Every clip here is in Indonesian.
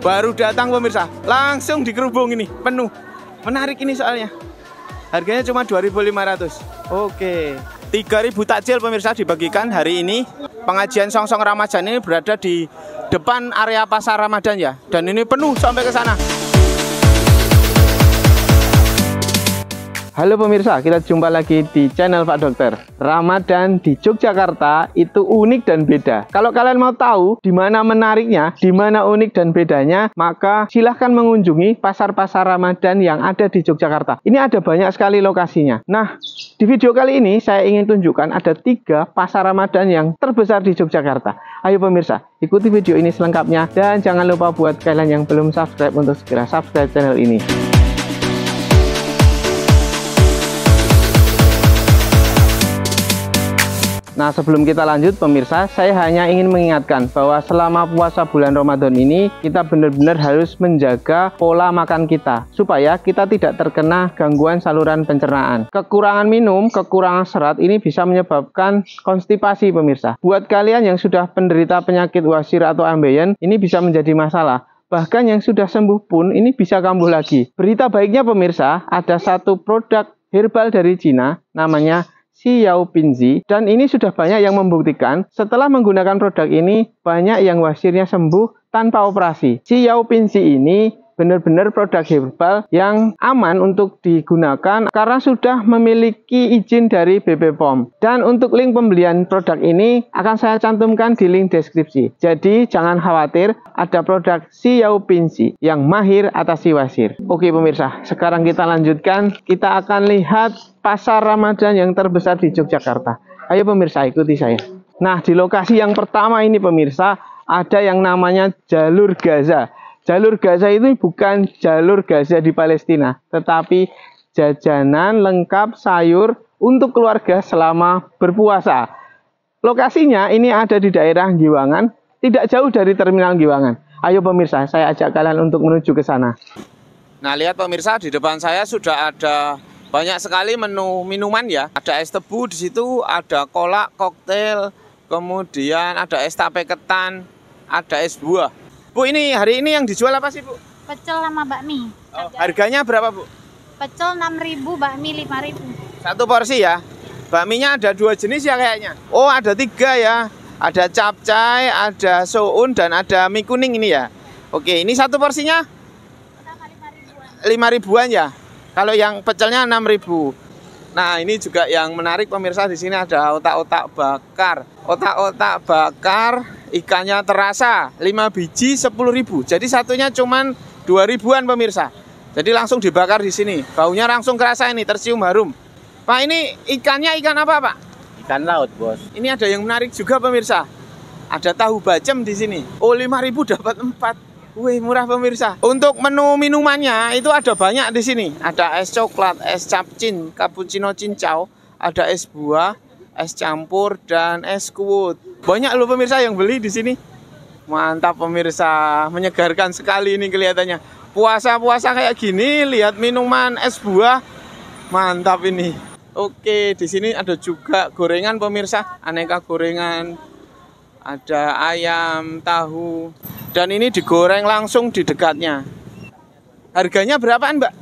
Baru datang pemirsa, langsung dikerubung ini, penuh. Menarik ini soalnya. Harganya cuma 2.500. Oke. 3.000 takjil pemirsa dibagikan hari ini. Pengajian Songsong Ramadan ini berada di depan area pasar Ramadan ya. Dan ini penuh sampai ke sana. Halo pemirsa, kita jumpa lagi di channel Pak Dokter. Ramadan di Yogyakarta itu unik dan beda. Kalau kalian mau tahu di mana menariknya, di mana unik dan bedanya, maka silahkan mengunjungi pasar-pasar Ramadan yang ada di Yogyakarta. Ini ada banyak sekali lokasinya. Nah, di video kali ini saya ingin tunjukkan ada tiga pasar Ramadan yang terbesar di Yogyakarta. Ayo pemirsa, ikuti video ini selengkapnya dan jangan lupa buat kalian yang belum subscribe untuk segera subscribe channel ini. Nah, sebelum kita lanjut pemirsa, saya hanya ingin mengingatkan bahwa selama puasa bulan Ramadan ini kita benar-benar harus menjaga pola makan kita supaya kita tidak terkena gangguan saluran pencernaan. Kekurangan minum, kekurangan serat ini bisa menyebabkan konstipasi pemirsa. Buat kalian yang sudah penderita penyakit wasir atau ambeien, ini bisa menjadi masalah. Bahkan yang sudah sembuh pun ini bisa kambuh lagi. Berita baiknya pemirsa, ada satu produk herbal dari Cina namanya Xiao Pinzi dan ini sudah banyak yang membuktikan setelah menggunakan produk ini banyak yang wasirnya sembuh tanpa operasi. Xiao Pinzi ini benar-benar produk herbal yang aman untuk digunakan karena sudah memiliki izin dari BP POM. Dan untuk link pembelian produk ini akan saya cantumkan di link deskripsi. Jadi jangan khawatir ada produk Siau Pinsi yang mahir atas wasir. Oke pemirsa, sekarang kita lanjutkan. Kita akan lihat pasar Ramadan yang terbesar di Yogyakarta. Ayo pemirsa ikuti saya. Nah di lokasi yang pertama ini pemirsa ada yang namanya Jalur Gaza. Jalur Gaza itu bukan jalur Gaza di Palestina, tetapi jajanan lengkap sayur untuk keluarga selama berpuasa. Lokasinya ini ada di daerah Giwangan, tidak jauh dari terminal Giwangan. Ayo pemirsa, saya ajak kalian untuk menuju ke sana. Nah, lihat pemirsa di depan saya sudah ada banyak sekali menu minuman ya. Ada es tebu di situ, ada kolak, koktail, kemudian ada es tape ketan, ada es buah. Bu ini hari ini yang dijual apa sih Bu? Pecel sama bakmi. Oh, harganya berapa Bu? Pecel 6.000, bakmi 5.000. Satu porsi ya? Bakminya ada dua jenis ya kayaknya? Oh ada tiga ya. Ada capcai ada soun, dan ada mie kuning ini ya? Oke ini satu porsinya? 5.000. ribuan. ya? Kalau yang pecelnya 6.000. ribu. Nah, ini juga yang menarik pemirsa di sini ada otak-otak bakar. Otak-otak bakar ikannya terasa 5 biji ribu, Jadi satunya cuman 2000 ribuan pemirsa. Jadi langsung dibakar di sini. Baunya langsung kerasa ini, tersium harum. Pak, ini ikannya ikan apa, Pak? Ikan laut, Bos. Ini ada yang menarik juga pemirsa. Ada tahu bacem di sini. Oh, ribu dapat 4. Wih, murah pemirsa. Untuk menu minumannya itu ada banyak di sini. Ada es coklat, es capcin, cappuccino cincau, ada es buah, es campur dan es kuwut. Banyak loh pemirsa yang beli di sini. Mantap pemirsa, menyegarkan sekali ini kelihatannya. Puasa-puasa kayak gini, lihat minuman es buah, mantap ini. Oke, di sini ada juga gorengan pemirsa, aneka gorengan. Ada ayam, tahu, dan ini digoreng langsung di dekatnya. Harganya berapaan, Mbak?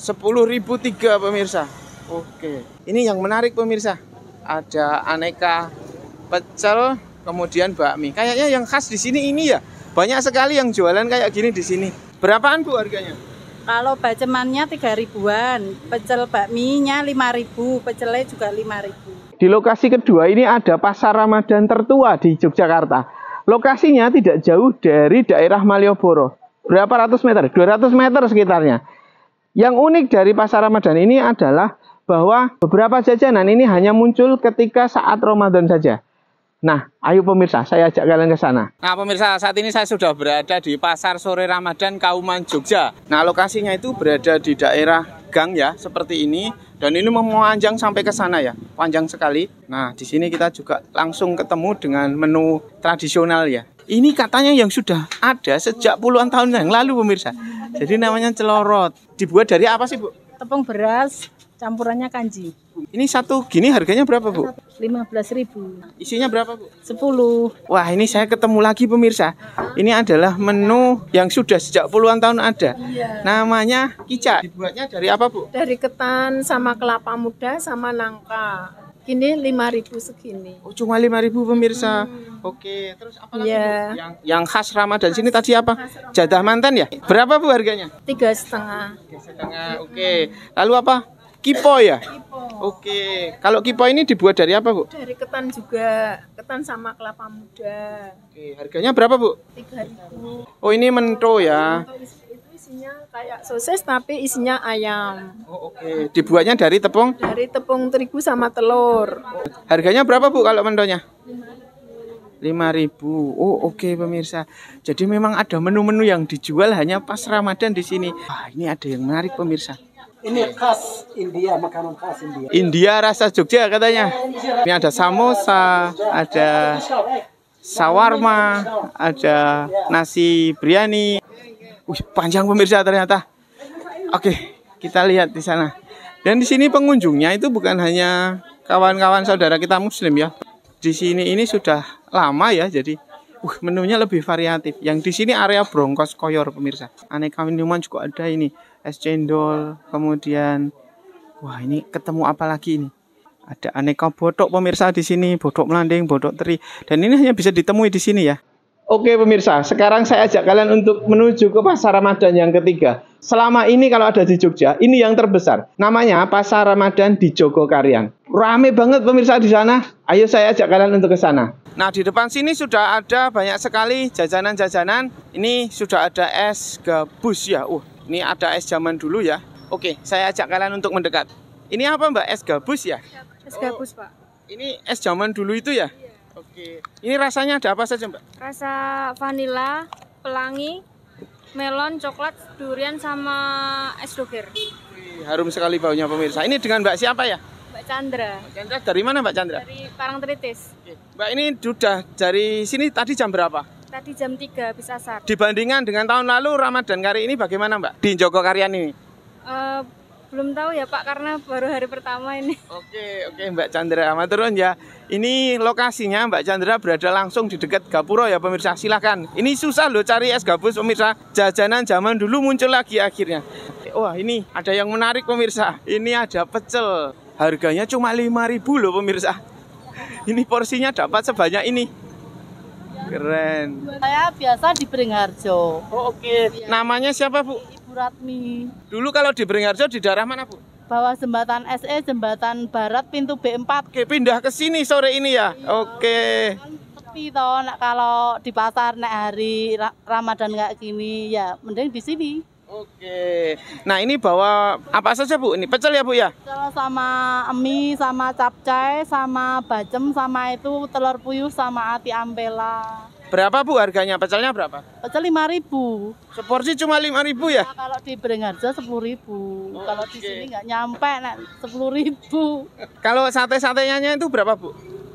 10.003 pemirsa. Oke. Ini yang menarik pemirsa. Ada aneka pecel, kemudian bakmi. Kayaknya yang khas di sini ini ya. Banyak sekali yang jualan kayak gini di sini. Berapaan, Bu, harganya? Kalau bacemannya 3 ribuan, pecel bakminya 5 ribu, pecelnya juga 5 ribu. Di lokasi kedua ini ada pasar Ramadan tertua di Yogyakarta Lokasinya tidak jauh dari daerah Malioboro. Berapa ratus meter? 200 meter sekitarnya. Yang unik dari pasar Ramadan ini adalah bahwa beberapa jajanan ini hanya muncul ketika saat Ramadan saja. Nah, ayo pemirsa, saya ajak kalian ke sana. Nah, pemirsa, saat ini saya sudah berada di Pasar Sore Ramadan Kauman Jogja. Nah, lokasinya itu berada di daerah gang ya seperti ini dan ini memanjang sampai ke sana ya panjang sekali nah di sini kita juga langsung ketemu dengan menu tradisional ya ini katanya yang sudah ada sejak puluhan tahun yang lalu pemirsa jadi namanya celorot dibuat dari apa sih bu tepung beras campurannya kanji. Ini satu gini harganya berapa, Bu? 15.000. Isinya berapa, Bu? 10. Wah, ini saya ketemu lagi pemirsa. Ini adalah menu yang sudah sejak puluhan tahun ada. Iya. Namanya kicak. Dibuatnya dari apa, Bu? Dari ketan sama kelapa muda sama nangka. lima 5.000 segini. Oh, cuma 5.000 pemirsa. Hmm. Oke, terus apa lagi Bu? Iya. Yang yang khas Ramadan khas, sini tadi apa? Jadah mantan ya? Berapa Bu harganya? Tiga setengah. Tiga setengah. Oke. Lalu apa? Kipo ya? Kipo. Oke. Kalau kipo ini dibuat dari apa, Bu? Dari ketan juga. Ketan sama kelapa muda. Oke, harganya berapa, Bu? tiga Oh, ini mento ya. itu isinya kayak sosis tapi isinya ayam. Oh, oke. Dibuatnya dari tepung? Dari tepung terigu sama telur. Harganya berapa, Bu, kalau mentonya? ribu. Oh, oke okay, pemirsa. Jadi memang ada menu-menu yang dijual hanya pas Ramadan di sini. Wah, ini ada yang menarik pemirsa. Ini khas India, makanan khas India. India rasa Jogja katanya. Ini ada samosa, ada sawarma, ada nasi biryani. Wih, panjang pemirsa ternyata. Oke, kita lihat di sana. Dan di sini pengunjungnya itu bukan hanya kawan-kawan saudara kita muslim ya. Di sini ini sudah lama ya, jadi uh, menunya lebih variatif. Yang di sini area brongkos koyor pemirsa. Aneka minuman juga ada ini es cendol, kemudian wah ini ketemu apa lagi ini? Ada aneka botok pemirsa di sini, botok melanding, botok teri, dan ini hanya bisa ditemui di sini ya. Oke pemirsa, sekarang saya ajak kalian untuk menuju ke pasar Ramadan yang ketiga. Selama ini kalau ada di Jogja, ini yang terbesar. Namanya Pasar Ramadan di Jogokarian. Rame banget pemirsa di sana. Ayo saya ajak kalian untuk ke sana. Nah, di depan sini sudah ada banyak sekali jajanan-jajanan. Ini sudah ada es gabus ya. Uh, ini ada es zaman dulu ya. Oke, saya ajak kalian untuk mendekat. Ini apa Mbak? Es gabus ya? Es gabus, oh, Pak. Ini es zaman dulu itu ya? Iya. Oke. Ini rasanya ada apa saja, Mbak? Rasa vanila, pelangi, melon, coklat, durian sama es doger. Harum sekali baunya pemirsa. Ini dengan Mbak siapa ya? Chandra. Mbak Chandra dari mana Mbak Chandra? Dari Parangtritis. Mbak ini sudah dari sini tadi jam berapa? Tadi jam 3 bisa asar. Dibandingkan dengan tahun lalu Ramadan kali ini bagaimana Mbak di Joko ini? Uh, belum tahu ya Pak karena baru hari pertama ini. Oke, oke Mbak Chandra. Maturun ya. Ini lokasinya Mbak Chandra berada langsung di dekat Gapuro ya pemirsa. Silahkan. Ini susah loh cari es gabus pemirsa. Jajanan zaman dulu muncul lagi akhirnya. Wah, ini ada yang menarik pemirsa. Ini ada pecel. Harganya cuma 5000 loh pemirsa. Ini porsinya dapat sebanyak ini. Keren. Saya biasa di Beringharjo. Oh, oke. Okay. Namanya siapa, Bu? Ibu Ratmi. Dulu kalau di Beringharjo di daerah mana, Bu? Bawah jembatan SE, jembatan Barat, pintu B4. Oke, pindah ke sini sore ini ya. Iya, oke. Tapi toh, kalau di pasar naik hari Ramadan kayak gini ya mending di sini. Oke. Nah, ini bawa apa saja, Bu? Ini pecel ya, Bu ya? Pecel sama emi, sama capcay, sama bacem, sama itu telur puyuh sama ati ampela. Berapa, Bu, harganya? Pecelnya berapa? Pecel lima ribu. Seporsi cuma lima ribu ya? Nah, kalau di Beringharjo 10000. Oh, kalau di sini nggak nyampe, sepuluh ribu. Kalau sate-satenya itu berapa, Bu?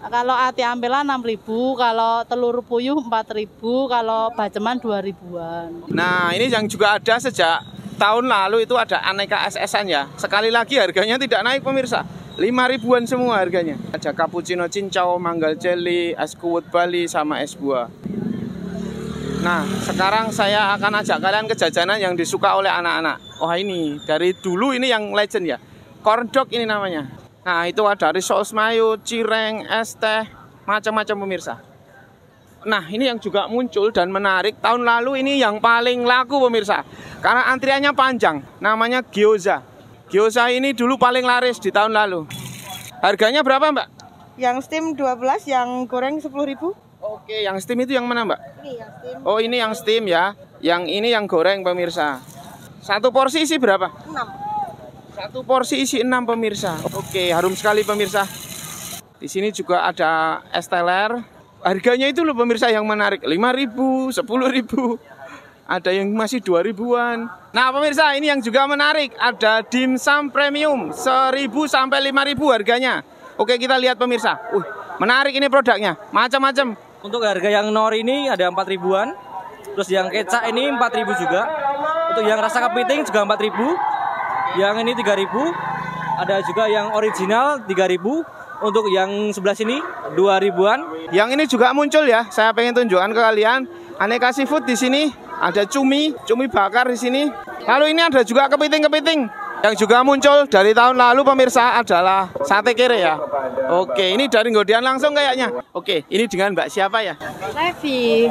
Kalau ati ampela 6000, kalau telur puyuh 4000, kalau baceman 2000-an. Nah, ini yang juga ada sejak tahun lalu itu ada aneka SSN ya. Sekali lagi harganya tidak naik pemirsa. 5 ribuan semua harganya. Ada cappuccino cincau, manggal jelly, es kuwut Bali sama es buah. Nah, sekarang saya akan ajak kalian ke jajanan yang disuka oleh anak-anak. -anak. oh, ini dari dulu ini yang legend ya. Corn dog ini namanya. Nah, itu ada risol mayo, cireng, es teh, macam-macam pemirsa. Nah, ini yang juga muncul dan menarik. Tahun lalu ini yang paling laku pemirsa. Karena antriannya panjang. Namanya gyoza. Gyoza ini dulu paling laris di tahun lalu. Harganya berapa, Mbak? Yang steam 12, yang goreng ribu Oke, yang steam itu yang mana, Mbak? Ini yang steam. Oh, ini yang steam ya. Yang ini yang goreng pemirsa. Satu porsi sih berapa? 6. Satu porsi isi enam pemirsa. Oke, harum sekali pemirsa. Di sini juga ada es teler. Harganya itu loh pemirsa yang menarik. 5000, 10000. Ada yang masih 2000-an. Nah, pemirsa, ini yang juga menarik. Ada dimsum premium 1000 sampai 5000 harganya. Oke, kita lihat pemirsa. Uh, menarik ini produknya. Macam-macam. Untuk harga yang nor ini ada empat ribuan. Terus yang kecak ini empat ribu juga. Untuk yang rasa kepiting juga empat ribu yang ini 3000 ada juga yang original 3000 untuk yang sebelah sini 2000-an yang ini juga muncul ya saya pengen tunjukkan ke kalian aneka seafood di sini ada cumi cumi bakar di sini lalu ini ada juga kepiting-kepiting yang juga muncul dari tahun lalu pemirsa adalah sate kere ya. Oke, ini dari Ngodian langsung kayaknya. Oke, ini dengan Mbak siapa ya? Levi.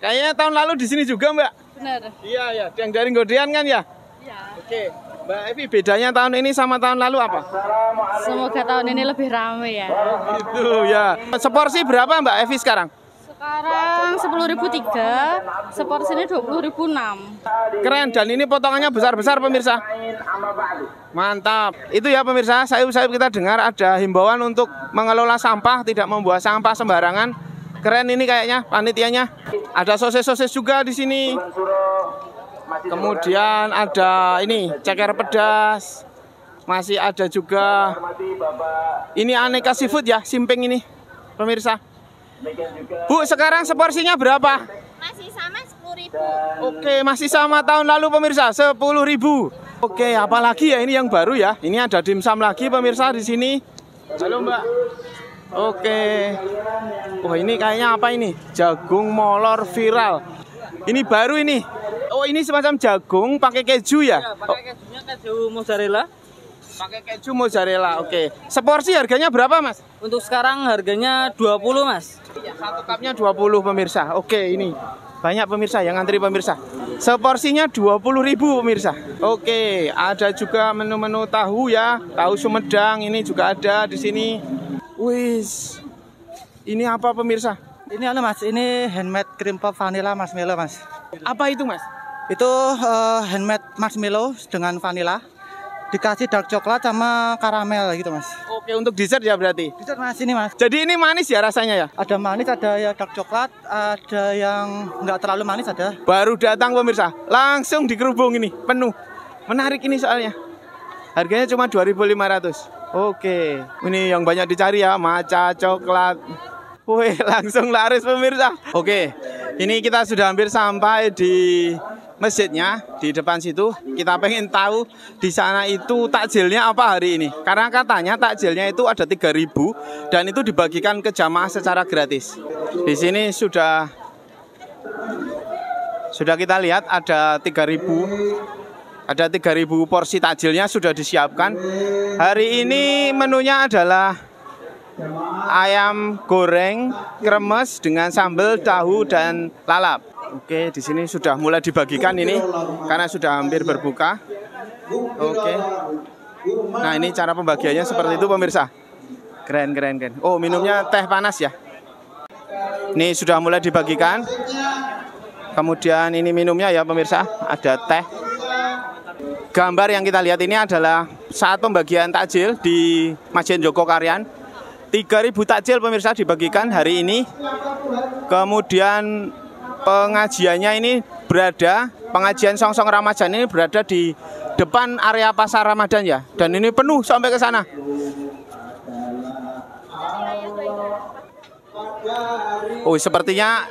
Kayaknya tahun lalu di sini juga Mbak. Benar. Iya ya, yang dari Ngodian kan ya? Iya. Oke. Mbak Evi, bedanya tahun ini sama tahun lalu apa? Semoga tahun ini lebih ramai ya. Itu ya. Seporsi berapa Mbak Evi sekarang? Sekarang 10.003, seporsi ini 20.006. Keren dan ini potongannya besar-besar pemirsa. Mantap. Itu ya pemirsa, sayup-sayup kita dengar ada himbauan untuk mengelola sampah, tidak membuang sampah sembarangan. Keren ini kayaknya panitianya. Ada sosis-sosis juga di sini kemudian ada ini ceker pedas masih ada juga ini aneka seafood ya simping ini pemirsa Bu sekarang seporsinya berapa masih sama 10.000 Oke masih sama tahun lalu pemirsa 10.000 Oke apalagi ya ini yang baru ya ini ada dimsum lagi pemirsa di sini Halo Mbak Oke Wah oh, ini kayaknya apa ini jagung molor viral ini baru ini Oh ini semacam jagung pakai keju ya? Iya, pakai kejunya keju mozzarella. Pakai keju mozzarella, iya. oke. Seporsi harganya berapa mas? Untuk sekarang harganya 20 mas. Iya, satu cupnya 20 pemirsa, oke ini. Banyak pemirsa yang ngantri pemirsa. Seporsinya 20 ribu pemirsa. Oke, ada juga menu-menu tahu ya. Tahu Sumedang ini juga ada di sini. Wis. Ini apa pemirsa? Ini apa anu, mas, ini handmade cream puff vanilla marshmallow mas. Apa itu mas? Itu uh, handmade marshmallow dengan vanilla. Dikasih dark coklat sama karamel gitu, Mas. Oke, untuk dessert ya berarti. Dessert Mas ini, Mas. Jadi ini manis ya rasanya ya? Ada manis, ada ya dark coklat, ada yang nggak terlalu manis ada. Baru datang pemirsa, langsung dikerubung ini, penuh. Menarik ini soalnya. Harganya cuma 2.500. Oke, ini yang banyak dicari ya, maca coklat. Wih, langsung laris pemirsa. Oke, ini kita sudah hampir sampai di masjidnya di depan situ. Kita pengen tahu di sana itu takjilnya apa hari ini. Karena katanya takjilnya itu ada 3000 dan itu dibagikan ke jamaah secara gratis. Di sini sudah sudah kita lihat ada 3000 ada 3000 porsi takjilnya sudah disiapkan. Hari ini menunya adalah ayam goreng kremes dengan sambal tahu dan lalap. Oke, di sini sudah mulai dibagikan ini karena sudah hampir berbuka. Oke. Nah, ini cara pembagiannya seperti itu pemirsa. Keren, keren, keren. Oh, minumnya teh panas ya. Ini sudah mulai dibagikan. Kemudian ini minumnya ya pemirsa, ada teh. Gambar yang kita lihat ini adalah saat pembagian takjil di Masjid Joko Karyan. 3000 takjil pemirsa dibagikan hari ini. Kemudian pengajiannya ini berada pengajian songsong Ramadhan ini berada di depan area pasar Ramadhan ya dan ini penuh sampai ke sana Oh sepertinya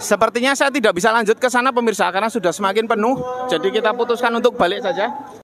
sepertinya saya tidak bisa lanjut ke sana pemirsa karena sudah semakin penuh jadi kita putuskan untuk balik saja